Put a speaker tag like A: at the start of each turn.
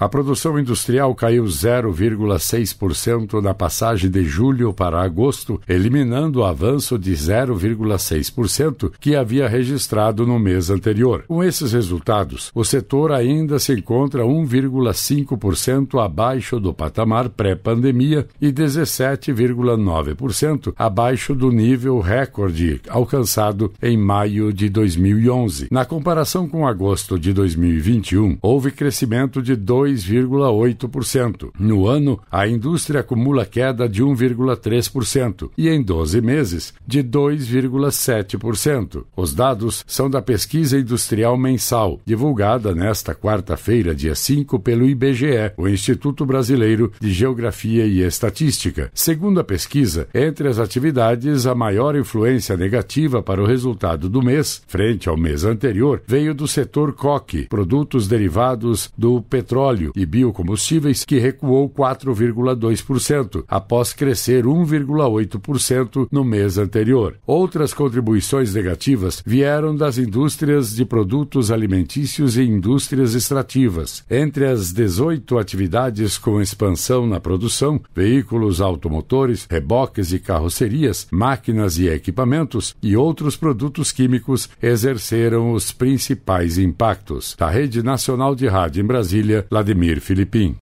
A: A produção industrial caiu 0,6% na passagem de julho para agosto, eliminando o avanço de 0,6% que havia registrado no mês anterior. Com esses resultados, o setor ainda se encontra 1,5% abaixo do patamar pré-pandemia e 17,9% abaixo do nível recorde alcançado em maio de 2011. Na comparação com agosto de 2021, houve crescimento de 2 2,8%. No ano, a indústria acumula queda de 1,3% e em 12 meses de 2,7%. Os dados são da pesquisa industrial mensal, divulgada nesta quarta-feira, dia 5, pelo IBGE, o Instituto Brasileiro de Geografia e Estatística. Segundo a pesquisa, entre as atividades, a maior influência negativa para o resultado do mês, frente ao mês anterior, veio do setor coque, produtos derivados do petróleo petróleo e biocombustíveis, que recuou 4,2%, após crescer 1,8% no mês anterior. Outras contribuições negativas vieram das indústrias de produtos alimentícios e indústrias extrativas. Entre as 18 atividades com expansão na produção, veículos automotores, reboques e carrocerias, máquinas e equipamentos e outros produtos químicos exerceram os principais impactos. Da Rede Nacional de Rádio em Brasília, Ladeira Vladimir Filipim.